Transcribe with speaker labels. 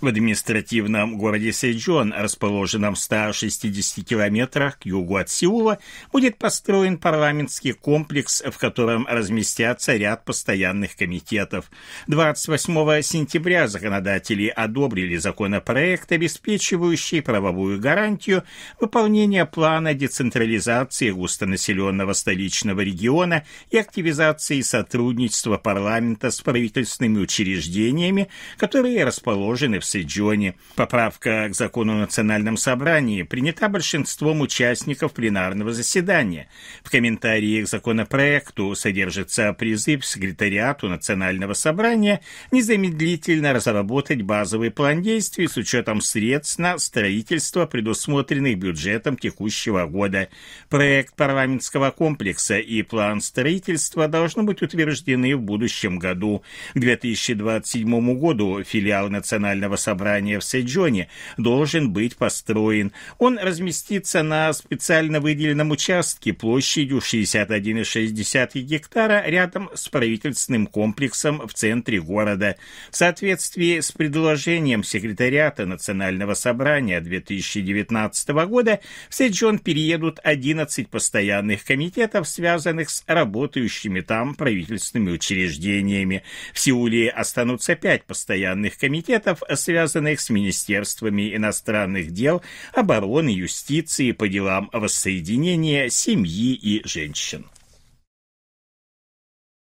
Speaker 1: в административном городе Сейджон, расположенном в 160 километрах к югу от Сеула, будет построен парламентский комплекс, в котором разместятся ряд постоянных комитетов. 28 сентября законодатели одобрили законопроект, обеспечивающий правовую гарантию выполнения плана децентрализации густонаселенного столичного региона и активизации сотрудничества парламента с правительственными учреждениями, которые расположены в Джобсе, Джонни. Поправка к закону о национальном собрании принята большинством участников пленарного заседания. В комментарии к законопроекту содержится призыв секретариату национального собрания незамедлительно разработать базовый план действий с учетом средств на строительство, предусмотренных бюджетом текущего года. Проект парламентского комплекса и план строительства должны быть утверждены в будущем году. К 2027 году филиал национального собрания в Сэджоне должен быть построен. Он разместится на специально выделенном участке площадью 61,6 гектара рядом с правительственным комплексом в центре города. В соответствии с предложением секретариата Национального собрания 2019 года в Сэджон переедут 11 постоянных комитетов, связанных с работающими там правительственными учреждениями. В Сеуле останутся 5 постоянных комитетов с связанных с министерствами иностранных дел, обороны, юстиции, по делам воссоединения семьи и женщин.